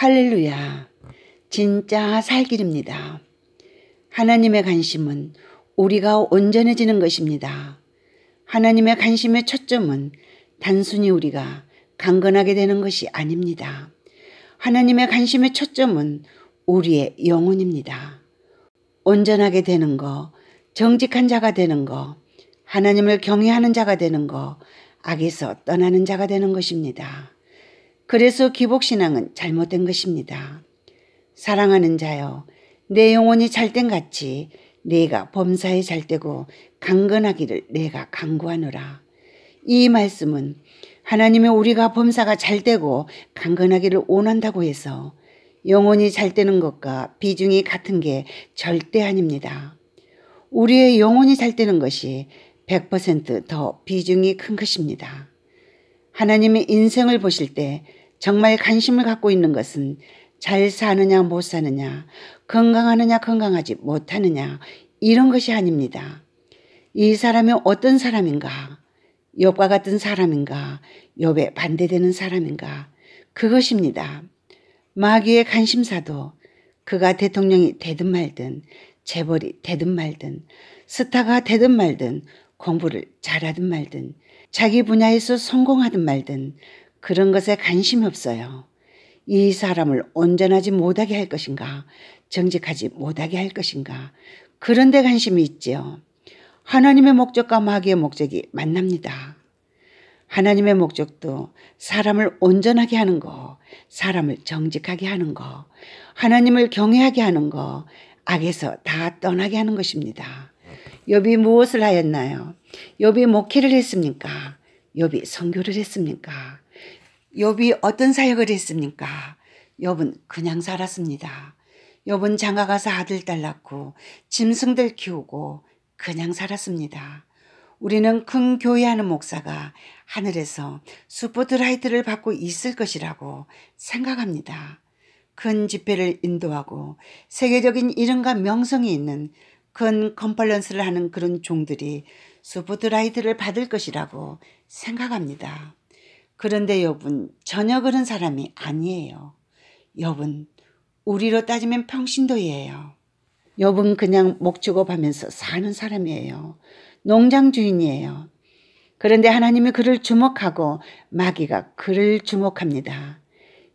할렐루야. 진짜 살 길입니다. 하나님의 관심은 우리가 온전해지는 것입니다. 하나님의 관심의 초점은 단순히 우리가 강건하게 되는 것이 아닙니다. 하나님의 관심의 초점은 우리의 영혼입니다. 온전하게 되는 거, 정직한 자가 되는 거, 하나님을 경외하는 자가 되는 거, 악에서 떠나는 자가 되는 것입니다. 그래서 기복신앙은 잘못된 것입니다. 사랑하는 자여 내 영혼이 잘된 같이 내가 범사에 잘되고 강건하기를 내가 강구하노라. 이 말씀은 하나님의 우리가 범사가 잘되고 강건하기를 원한다고 해서 영혼이 잘되는 것과 비중이 같은 게 절대 아닙니다. 우리의 영혼이 잘되는 것이 100%더 비중이 큰 것입니다. 하나님의 인생을 보실 때 정말 관심을 갖고 있는 것은 잘 사느냐 못 사느냐, 건강하느냐 건강하지 못하느냐 이런 것이 아닙니다. 이 사람이 어떤 사람인가, 욥과 같은 사람인가, 욥에 반대되는 사람인가 그것입니다. 마귀의 관심사도 그가 대통령이 되든 말든 재벌이 되든 말든 스타가 되든 말든 공부를 잘하든 말든 자기 분야에서 성공하든 말든 그런 것에 관심이 없어요. 이 사람을 온전하지 못하게 할 것인가, 정직하지 못하게 할 것인가, 그런 데 관심이 있지요. 하나님의 목적과 마귀의 목적이 만납니다. 하나님의 목적도 사람을 온전하게 하는 거, 사람을 정직하게 하는 거, 하나님을 경외하게 하는 거, 악에서 다 떠나게 하는 것입니다. 여비 무엇을 하였나요? 여비 목회를 했습니까? 여비 선교를 했습니까? 욥이 어떤 사역을 했습니까? 욥은 그냥 살았습니다. 욥은 장가 가서 아들 딸 낳고 짐승들 키우고 그냥 살았습니다. 우리는 큰 교회하는 목사가 하늘에서 스포트라이트를 받고 있을 것이라고 생각합니다. 큰 집회를 인도하고 세계적인 이름과 명성이 있는 큰 컨퍼런스를 하는 그런 종들이 스포트라이트를 받을 것이라고 생각합니다. 그런데 여분 전혀 그런 사람이 아니에요. 여분 우리로 따지면 평신도예요. 여분 그냥 목축업하면서 사는 사람이에요. 농장 주인이에요. 그런데 하나님이 그를 주목하고 마귀가 그를 주목합니다.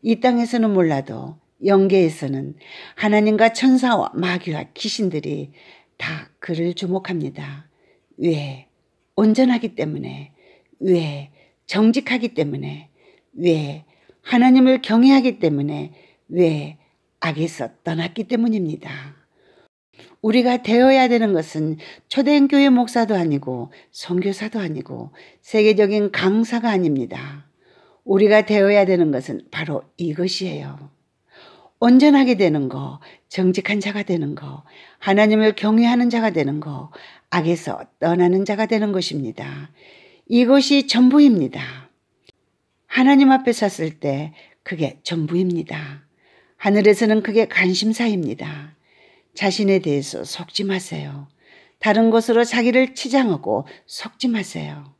이 땅에서는 몰라도 영계에서는 하나님과 천사와 마귀와 귀신들이 다 그를 주목합니다. 왜? 온전하기 때문에. 왜? 정직하기 때문에 왜 하나님을 경외하기 때문에 왜 악에서 떠났기 때문입니다. 우리가 되어야 되는 것은 초대교회 목사도 아니고 선교사도 아니고 세계적인 강사가 아닙니다. 우리가 되어야 되는 것은 바로 이것이에요. 온전하게 되는 거, 정직한 자가 되는 거, 하나님을 경외하는 자가 되는 거, 악에서 떠나는 자가 되는 것입니다. 이것이 전부입니다. 하나님 앞에 섰을 때 그게 전부입니다. 하늘에서는 그게 관심사입니다. 자신에 대해서 속지 마세요. 다른 것으로 자기를 치장하고 속지 마세요.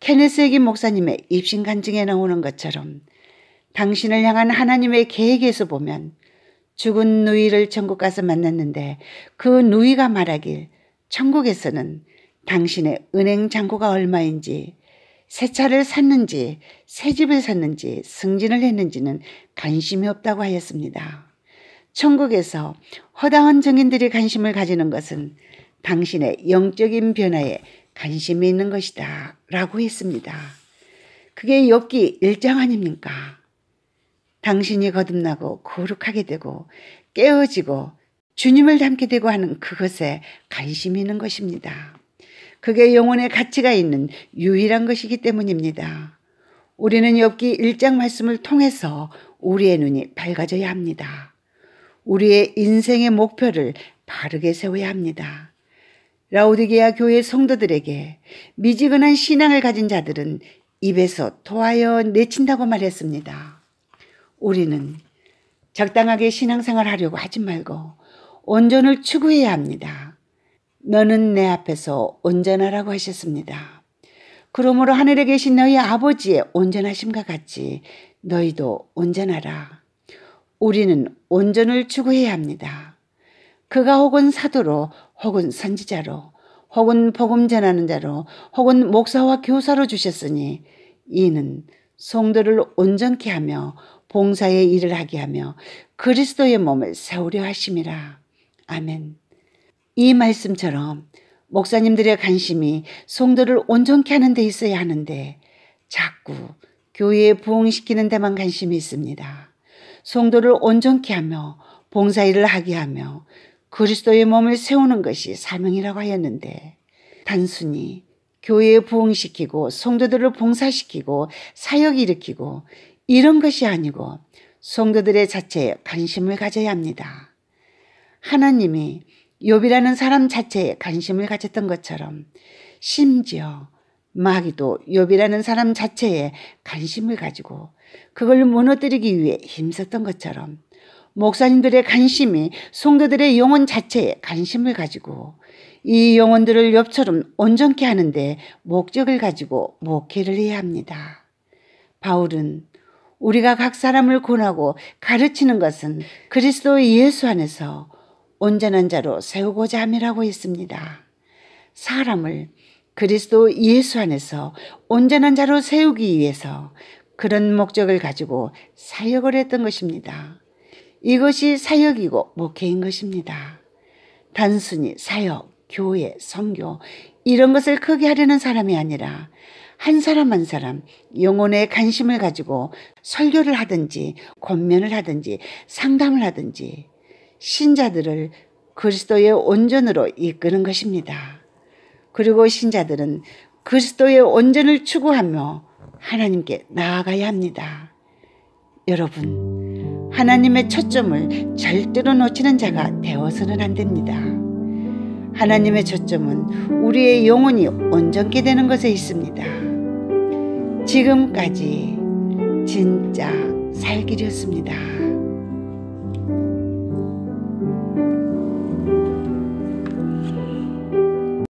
케네스 에기 목사님의 입신 간증에 나오는 것처럼 당신을 향한 하나님의 계획에서 보면 죽은 누이를 천국 가서 만났는데 그 누이가 말하길 천국에서는 당신의 은행 잔고가 얼마인지 새 차를 샀는지 새 집을 샀는지 승진을 했는지는 관심이 없다고 하였습니다. 천국에서 허다한 증인들이 관심을 가지는 것은 당신의 영적인 변화에 관심이 있는 것이다 라고 했습니다. 그게 엽기 일장 아닙니까? 당신이 거듭나고 거룩하게 되고 깨어지고 주님을 닮게 되고 하는 그것에 관심이 있는 것입니다. 그게 영혼의 가치가 있는 유일한 것이기 때문입니다. 우리는 엽기 1장 말씀을 통해서 우리의 눈이 밝아져야 합니다. 우리의 인생의 목표를 바르게 세워야 합니다. 라우디게아 교회 성도들에게 미지근한 신앙을 가진 자들은 입에서 토하여 내친다고 말했습니다. 우리는 적당하게 신앙생활 하려고 하지 말고 온전을 추구해야 합니다. 너는 내 앞에서 온전하라고 하셨습니다. 그러므로 하늘에 계신 너희 아버지의 온전하심과 같이 너희도 온전하라. 우리는 온전을 추구해야 합니다. 그가 혹은 사도로 혹은 선지자로 혹은 복음 전하는 자로 혹은 목사와 교사로 주셨으니 이는 성도를 온전케 하며 봉사의 일을 하게 하며 그리스도의 몸을 세우려 하심이라. 아멘. 이 말씀처럼 목사님들의 관심이 성도를 온전케 하는 데 있어야 하는데 자꾸 교회에 부응시키는 데만 관심이 있습니다. 성도를 온전케 하며 봉사일을 하게 하며 그리스도의 몸을 세우는 것이 사명이라고 하였는데 단순히 교회에 부흥시키고 성도들을 봉사시키고 사역 일으키고 이런 것이 아니고 성도들의 자체에 관심을 가져야 합니다. 하나님이 욥이라는 사람 자체에 관심을 가졌던 것처럼 심지어 마귀도 욥이라는 사람 자체에 관심을 가지고 그걸 무너뜨리기 위해 힘썼던 것처럼 목사님들의 관심이 성도들의 영혼 자체에 관심을 가지고 이 영혼들을 욥처럼 온전케 하는데 목적을 가지고 목회를 해야 합니다. 바울은 우리가 각 사람을 권하고 가르치는 것은 그리스도 예수 안에서 온전한 자로 세우고자 함이라고 했습니다. 사람을 그리스도 예수 안에서 온전한 자로 세우기 위해서 그런 목적을 가지고 사역을 했던 것입니다. 이것이 사역이고 목회인 것입니다. 단순히 사역, 교회, 성교 이런 것을 크게 하려는 사람이 아니라 한 사람 한 사람 영혼에 관심을 가지고 설교를 하든지 권면을 하든지 상담을 하든지 신자들을 그리스도의 온전으로 이끄는 것입니다. 그리고 신자들은 그리스도의 온전을 추구하며 하나님께 나아가야 합니다. 여러분, 하나님의 초점을 절대로 놓치는 자가 되어서는 안 됩니다. 하나님의 초점은 우리의 영혼이 온전케 되는 것에 있습니다. 지금까지 진짜 살길이었습니다.